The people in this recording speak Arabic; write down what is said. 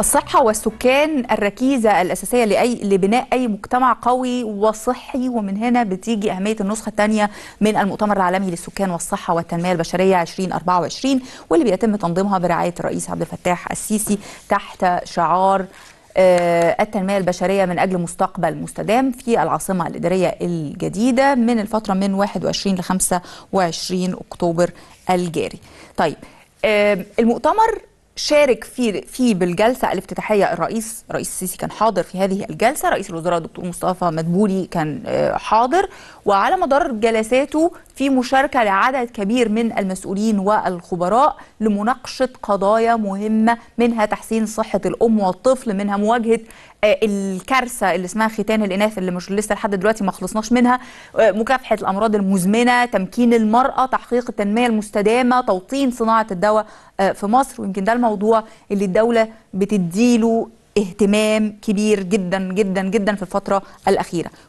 الصحة والسكان الركيزة الأساسية لأي لبناء أي مجتمع قوي وصحي ومن هنا بتيجي أهمية النسخة الثانية من المؤتمر العالمي للسكان والصحة والتنمية البشرية 2024 واللي بيتم تنظيمها برعاية الرئيس عبد الفتاح السيسي تحت شعار آه، التنمية البشرية من أجل مستقبل مستدام في العاصمة الإدارية الجديدة من الفترة من 21 ل 25 أكتوبر الجاري طيب المؤتمر شارك في في بالجلسه الافتتاحيه الرئيس رئيس السيسي كان حاضر في هذه الجلسه رئيس الوزراء دكتور مصطفى مدبولي كان آه، حاضر وعلى مدار جلساته في مشاركه لعدد كبير من المسؤولين والخبراء لمناقشه قضايا مهمه منها تحسين صحه الام والطفل منها مواجهه آه، الكارثه اللي اسمها ختان الاناث اللي مش لسه لحد دلوقتي ما خلصناش منها آه، مكافحه الامراض المزمنه تمكين المراه تحقيق التنميه المستدامه توطين صناعه الدواء في مصر ويمكن ده موضوع اللي الدولة بتديله اهتمام كبير جدا جدا جدا في الفترة الأخيرة